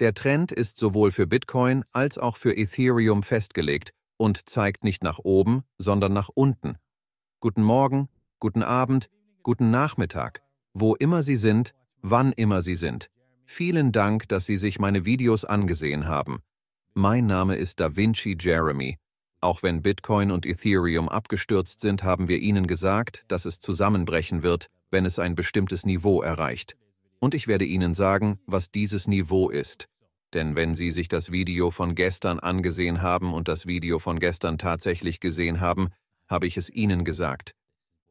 Der Trend ist sowohl für Bitcoin als auch für Ethereum festgelegt und zeigt nicht nach oben, sondern nach unten. Guten Morgen, guten Abend, guten Nachmittag, wo immer Sie sind, wann immer Sie sind. Vielen Dank, dass Sie sich meine Videos angesehen haben. Mein Name ist Da Vinci Jeremy. Auch wenn Bitcoin und Ethereum abgestürzt sind, haben wir Ihnen gesagt, dass es zusammenbrechen wird, wenn es ein bestimmtes Niveau erreicht und ich werde Ihnen sagen, was dieses Niveau ist. Denn wenn Sie sich das Video von gestern angesehen haben und das Video von gestern tatsächlich gesehen haben, habe ich es Ihnen gesagt.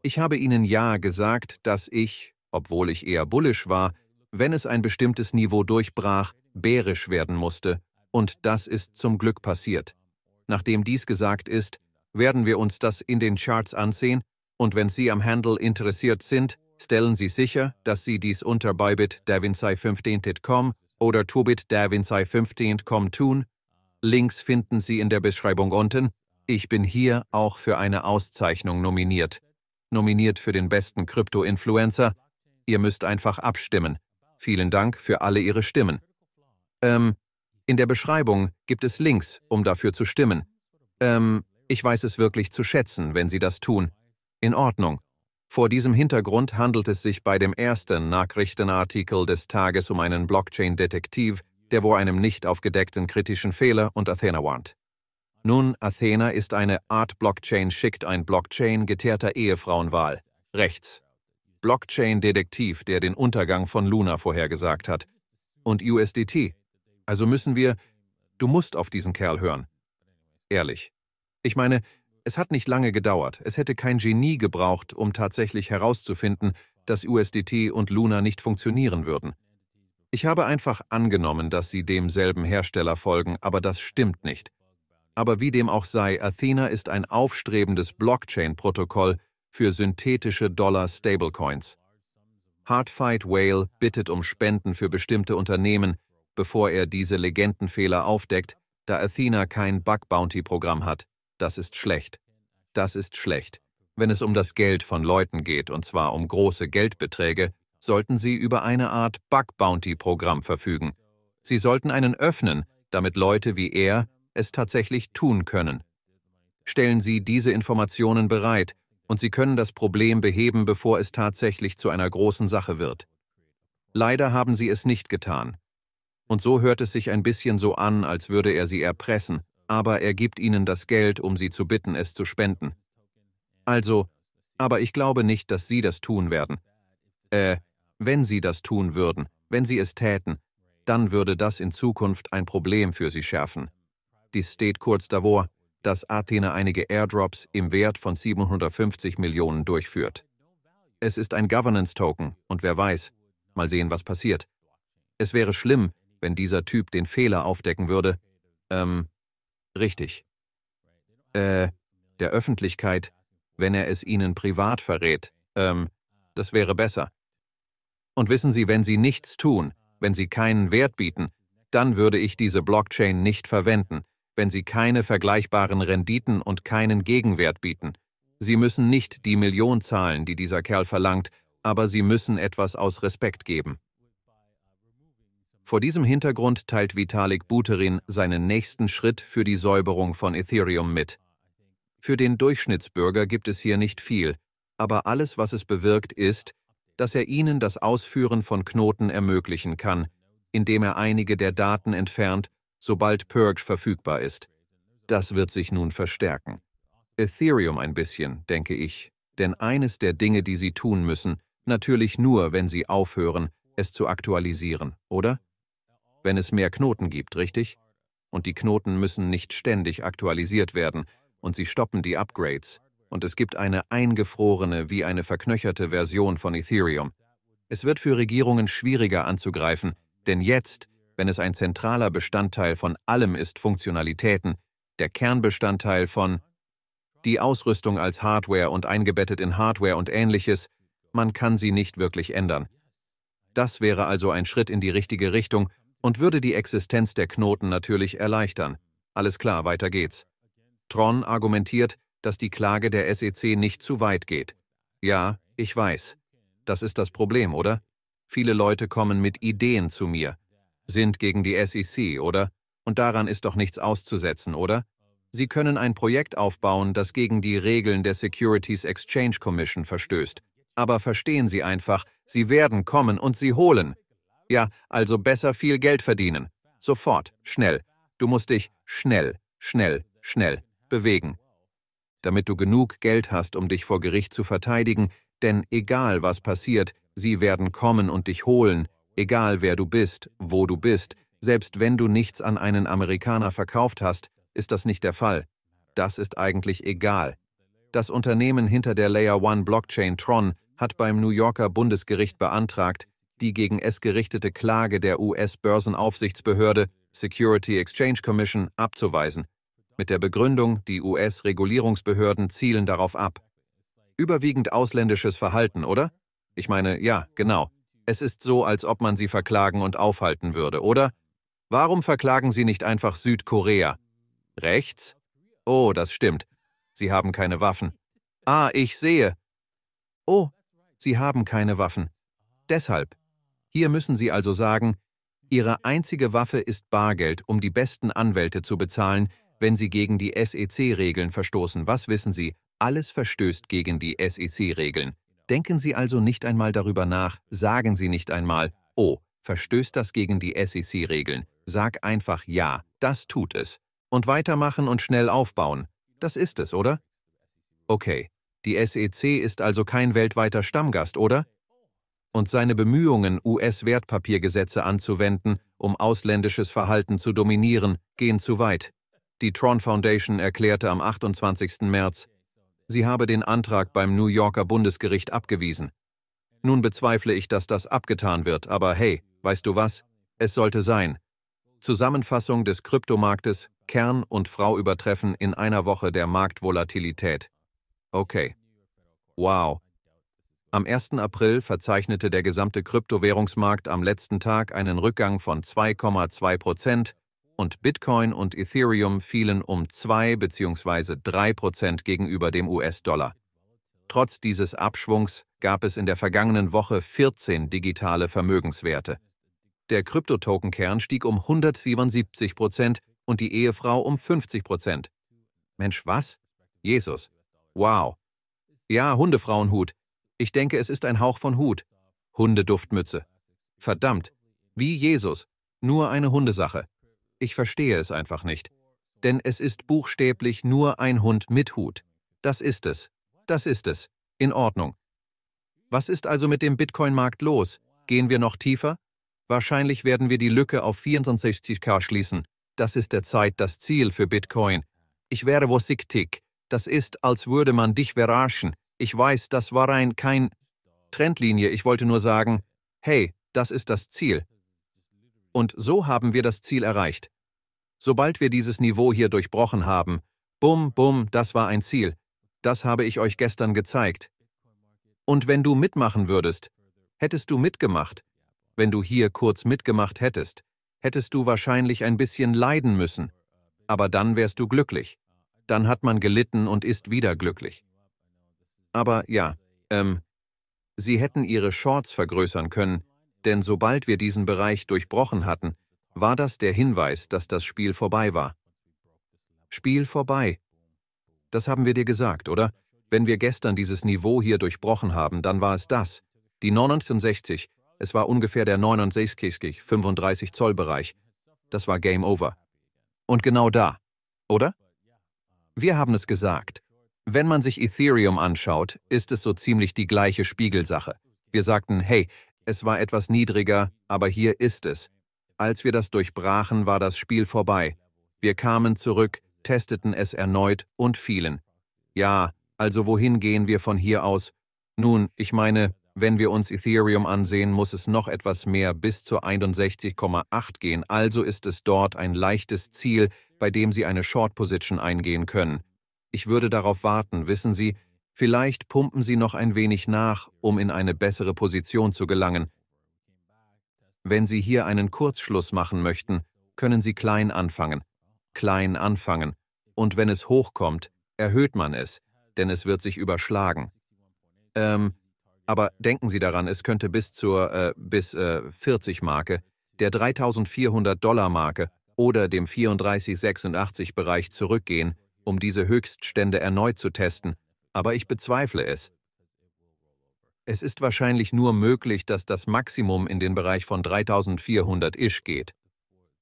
Ich habe Ihnen ja gesagt, dass ich, obwohl ich eher bullisch war, wenn es ein bestimmtes Niveau durchbrach, bärisch werden musste, und das ist zum Glück passiert. Nachdem dies gesagt ist, werden wir uns das in den Charts ansehen, und wenn Sie am Handle interessiert sind, Stellen Sie sicher, dass Sie dies unter Bybit Davinsei15.com oder Tobit Davinsei15.com tun. Links finden Sie in der Beschreibung unten. Ich bin hier auch für eine Auszeichnung nominiert. Nominiert für den besten Krypto-Influencer. Ihr müsst einfach abstimmen. Vielen Dank für alle Ihre Stimmen. Ähm, in der Beschreibung gibt es Links, um dafür zu stimmen. Ähm, ich weiß es wirklich zu schätzen, wenn Sie das tun. In Ordnung. Vor diesem Hintergrund handelt es sich bei dem ersten Nachrichtenartikel des Tages um einen Blockchain-Detektiv, der vor einem nicht aufgedeckten kritischen Fehler und Athena warnt. Nun, Athena ist eine Art Blockchain, schickt ein Blockchain geteerter Ehefrauenwahl. Rechts. Blockchain-Detektiv, der den Untergang von Luna vorhergesagt hat. Und USDT. Also müssen wir, du musst auf diesen Kerl hören. Ehrlich. Ich meine, es hat nicht lange gedauert. Es hätte kein Genie gebraucht, um tatsächlich herauszufinden, dass USDT und Luna nicht funktionieren würden. Ich habe einfach angenommen, dass sie demselben Hersteller folgen, aber das stimmt nicht. Aber wie dem auch sei, Athena ist ein aufstrebendes Blockchain-Protokoll für synthetische Dollar-Stablecoins. Hardfight Whale bittet um Spenden für bestimmte Unternehmen, bevor er diese Legendenfehler aufdeckt, da Athena kein Bug-Bounty-Programm hat das ist schlecht, das ist schlecht. Wenn es um das Geld von Leuten geht, und zwar um große Geldbeträge, sollten sie über eine Art Bug-Bounty-Programm verfügen. Sie sollten einen öffnen, damit Leute wie er es tatsächlich tun können. Stellen Sie diese Informationen bereit, und Sie können das Problem beheben, bevor es tatsächlich zu einer großen Sache wird. Leider haben Sie es nicht getan. Und so hört es sich ein bisschen so an, als würde er Sie erpressen, aber er gibt ihnen das Geld, um sie zu bitten, es zu spenden. Also, aber ich glaube nicht, dass sie das tun werden. Äh, wenn sie das tun würden, wenn sie es täten, dann würde das in Zukunft ein Problem für sie schärfen. Dies steht kurz davor, dass Athene einige Airdrops im Wert von 750 Millionen durchführt. Es ist ein Governance-Token und wer weiß, mal sehen, was passiert. Es wäre schlimm, wenn dieser Typ den Fehler aufdecken würde, ähm, Richtig. Äh, der Öffentlichkeit, wenn er es Ihnen privat verrät. Ähm, das wäre besser. Und wissen Sie, wenn Sie nichts tun, wenn Sie keinen Wert bieten, dann würde ich diese Blockchain nicht verwenden, wenn Sie keine vergleichbaren Renditen und keinen Gegenwert bieten. Sie müssen nicht die Million zahlen, die dieser Kerl verlangt, aber Sie müssen etwas aus Respekt geben. Vor diesem Hintergrund teilt Vitalik Buterin seinen nächsten Schritt für die Säuberung von Ethereum mit. Für den Durchschnittsbürger gibt es hier nicht viel, aber alles, was es bewirkt, ist, dass er ihnen das Ausführen von Knoten ermöglichen kann, indem er einige der Daten entfernt, sobald Purge verfügbar ist. Das wird sich nun verstärken. Ethereum ein bisschen, denke ich, denn eines der Dinge, die sie tun müssen, natürlich nur, wenn sie aufhören, es zu aktualisieren, oder? wenn es mehr Knoten gibt, richtig? Und die Knoten müssen nicht ständig aktualisiert werden und sie stoppen die Upgrades. Und es gibt eine eingefrorene wie eine verknöcherte Version von Ethereum. Es wird für Regierungen schwieriger anzugreifen, denn jetzt, wenn es ein zentraler Bestandteil von allem ist, Funktionalitäten, der Kernbestandteil von die Ausrüstung als Hardware und eingebettet in Hardware und ähnliches, man kann sie nicht wirklich ändern. Das wäre also ein Schritt in die richtige Richtung und würde die Existenz der Knoten natürlich erleichtern. Alles klar, weiter geht's. Tron argumentiert, dass die Klage der SEC nicht zu weit geht. Ja, ich weiß. Das ist das Problem, oder? Viele Leute kommen mit Ideen zu mir, sind gegen die SEC, oder? Und daran ist doch nichts auszusetzen, oder? Sie können ein Projekt aufbauen, das gegen die Regeln der Securities Exchange Commission verstößt. Aber verstehen Sie einfach, Sie werden kommen und Sie holen. Ja, also besser viel Geld verdienen. Sofort, schnell. Du musst dich schnell, schnell, schnell bewegen. Damit du genug Geld hast, um dich vor Gericht zu verteidigen, denn egal was passiert, sie werden kommen und dich holen, egal wer du bist, wo du bist, selbst wenn du nichts an einen Amerikaner verkauft hast, ist das nicht der Fall. Das ist eigentlich egal. Das Unternehmen hinter der Layer One Blockchain Tron hat beim New Yorker Bundesgericht beantragt, die gegen es gerichtete Klage der US-Börsenaufsichtsbehörde Security Exchange Commission abzuweisen, mit der Begründung, die US-Regulierungsbehörden zielen darauf ab. Überwiegend ausländisches Verhalten, oder? Ich meine, ja, genau. Es ist so, als ob man sie verklagen und aufhalten würde, oder? Warum verklagen sie nicht einfach Südkorea? Rechts? Oh, das stimmt. Sie haben keine Waffen. Ah, ich sehe. Oh, sie haben keine Waffen. Deshalb. Hier müssen Sie also sagen, Ihre einzige Waffe ist Bargeld, um die besten Anwälte zu bezahlen, wenn Sie gegen die SEC-Regeln verstoßen. Was wissen Sie? Alles verstößt gegen die SEC-Regeln. Denken Sie also nicht einmal darüber nach, sagen Sie nicht einmal, oh, verstößt das gegen die SEC-Regeln. Sag einfach ja, das tut es. Und weitermachen und schnell aufbauen. Das ist es, oder? Okay, die SEC ist also kein weltweiter Stammgast, oder? und seine Bemühungen, US-Wertpapiergesetze anzuwenden, um ausländisches Verhalten zu dominieren, gehen zu weit. Die Tron Foundation erklärte am 28. März, sie habe den Antrag beim New Yorker Bundesgericht abgewiesen. Nun bezweifle ich, dass das abgetan wird, aber hey, weißt du was? Es sollte sein. Zusammenfassung des Kryptomarktes, Kern und Frau übertreffen in einer Woche der Marktvolatilität. Okay. Wow, am 1. April verzeichnete der gesamte Kryptowährungsmarkt am letzten Tag einen Rückgang von 2,2 Prozent und Bitcoin und Ethereum fielen um 2 bzw. 3 Prozent gegenüber dem US-Dollar. Trotz dieses Abschwungs gab es in der vergangenen Woche 14 digitale Vermögenswerte. Der Kryptotoken-Kern stieg um 177 Prozent und die Ehefrau um 50 Prozent. Mensch, was? Jesus. Wow. Ja, Hundefrauenhut. Ich denke, es ist ein Hauch von Hut. Hundeduftmütze. Verdammt. Wie Jesus. Nur eine Hundesache. Ich verstehe es einfach nicht. Denn es ist buchstäblich nur ein Hund mit Hut. Das ist es. Das ist es. In Ordnung. Was ist also mit dem Bitcoin-Markt los? Gehen wir noch tiefer? Wahrscheinlich werden wir die Lücke auf 64k schließen. Das ist derzeit das Ziel für Bitcoin. Ich wäre wo sick tick. Das ist, als würde man dich verarschen. Ich weiß, das war ein kein Trendlinie, ich wollte nur sagen, hey, das ist das Ziel. Und so haben wir das Ziel erreicht. Sobald wir dieses Niveau hier durchbrochen haben, bum, bum, das war ein Ziel. Das habe ich euch gestern gezeigt. Und wenn du mitmachen würdest, hättest du mitgemacht. Wenn du hier kurz mitgemacht hättest, hättest du wahrscheinlich ein bisschen leiden müssen. Aber dann wärst du glücklich. Dann hat man gelitten und ist wieder glücklich. Aber ja, ähm, Sie hätten Ihre Shorts vergrößern können, denn sobald wir diesen Bereich durchbrochen hatten, war das der Hinweis, dass das Spiel vorbei war. Spiel vorbei. Das haben wir dir gesagt, oder? Wenn wir gestern dieses Niveau hier durchbrochen haben, dann war es das. Die 1960, es war ungefähr der 69, 35 Zoll Bereich. Das war Game Over. Und genau da, oder? Wir haben es gesagt. Wenn man sich Ethereum anschaut, ist es so ziemlich die gleiche Spiegelsache. Wir sagten, hey, es war etwas niedriger, aber hier ist es. Als wir das durchbrachen, war das Spiel vorbei. Wir kamen zurück, testeten es erneut und fielen. Ja, also wohin gehen wir von hier aus? Nun, ich meine, wenn wir uns Ethereum ansehen, muss es noch etwas mehr bis zu 61,8 gehen, also ist es dort ein leichtes Ziel, bei dem Sie eine Short Position eingehen können. Ich würde darauf warten, wissen Sie, vielleicht pumpen Sie noch ein wenig nach, um in eine bessere Position zu gelangen. Wenn Sie hier einen Kurzschluss machen möchten, können Sie klein anfangen, klein anfangen, und wenn es hochkommt, erhöht man es, denn es wird sich überschlagen. Ähm, aber denken Sie daran, es könnte bis zur äh, bis äh, 40 Marke, der 3400 Dollar Marke oder dem 3486 Bereich zurückgehen, um diese Höchststände erneut zu testen, aber ich bezweifle es. Es ist wahrscheinlich nur möglich, dass das Maximum in den Bereich von 3400 Isch geht.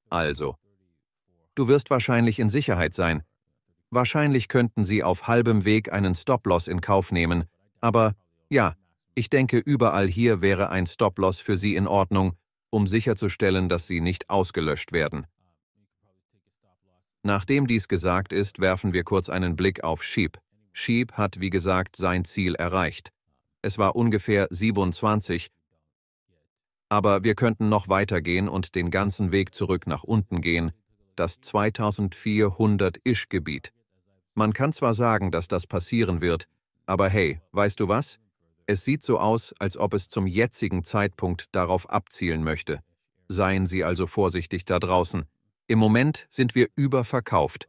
Also, du wirst wahrscheinlich in Sicherheit sein. Wahrscheinlich könnten sie auf halbem Weg einen Stop-Loss in Kauf nehmen, aber ja, ich denke, überall hier wäre ein Stop-Loss für sie in Ordnung, um sicherzustellen, dass sie nicht ausgelöscht werden. Nachdem dies gesagt ist, werfen wir kurz einen Blick auf Sheep. Sheep hat, wie gesagt, sein Ziel erreicht. Es war ungefähr 27, aber wir könnten noch weitergehen und den ganzen Weg zurück nach unten gehen, das 2400-ish-Gebiet. Man kann zwar sagen, dass das passieren wird, aber hey, weißt du was? Es sieht so aus, als ob es zum jetzigen Zeitpunkt darauf abzielen möchte. Seien Sie also vorsichtig da draußen. Im Moment sind wir überverkauft.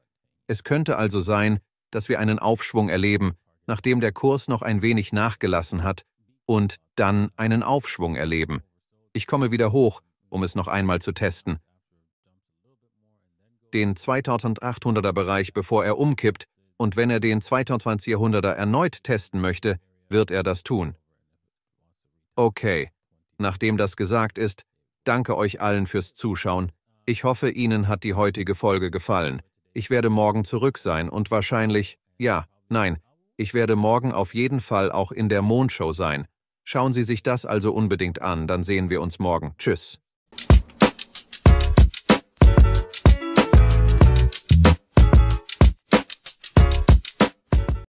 Es könnte also sein, dass wir einen Aufschwung erleben, nachdem der Kurs noch ein wenig nachgelassen hat, und dann einen Aufschwung erleben. Ich komme wieder hoch, um es noch einmal zu testen. Den 2800er Bereich, bevor er umkippt, und wenn er den 2400er erneut testen möchte, wird er das tun. Okay, nachdem das gesagt ist, danke euch allen fürs Zuschauen. Ich hoffe, Ihnen hat die heutige Folge gefallen. Ich werde morgen zurück sein und wahrscheinlich, ja, nein, ich werde morgen auf jeden Fall auch in der Mondshow sein. Schauen Sie sich das also unbedingt an, dann sehen wir uns morgen. Tschüss.